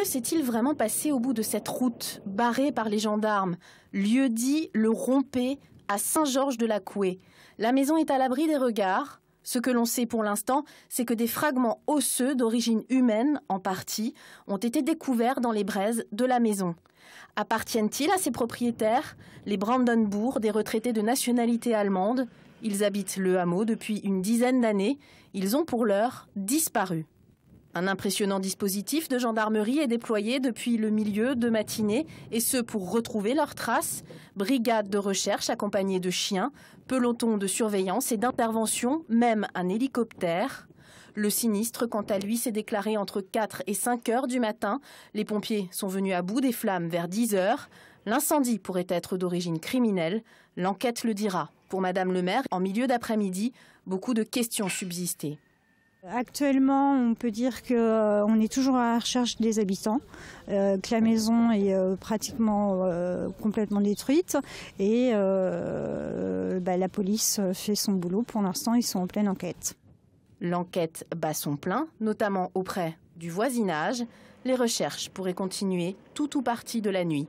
que s'est-il vraiment passé au bout de cette route barrée par les gendarmes Lieu dit le rompé à Saint-Georges-de-la-Couée. La maison est à l'abri des regards. Ce que l'on sait pour l'instant, c'est que des fragments osseux d'origine humaine, en partie, ont été découverts dans les braises de la maison. Appartiennent-ils à ses propriétaires, les Brandenbourg, des retraités de nationalité allemande Ils habitent le hameau depuis une dizaine d'années. Ils ont pour l'heure disparu. Un impressionnant dispositif de gendarmerie est déployé depuis le milieu de matinée, et ce pour retrouver leurs traces. Brigade de recherche accompagnée de chiens, peloton de surveillance et d'intervention, même un hélicoptère. Le sinistre, quant à lui, s'est déclaré entre 4 et 5 heures du matin. Les pompiers sont venus à bout des flammes vers 10 heures. L'incendie pourrait être d'origine criminelle. L'enquête le dira. Pour Madame le maire, en milieu d'après-midi, beaucoup de questions subsistaient. Actuellement, on peut dire qu'on euh, est toujours à la recherche des habitants, euh, que la maison est euh, pratiquement complètement détruite et bah, la police fait son boulot. Pour l'instant, ils sont en pleine enquête. L'enquête bat son plein, notamment auprès du voisinage. Les recherches pourraient continuer tout ou partie de la nuit.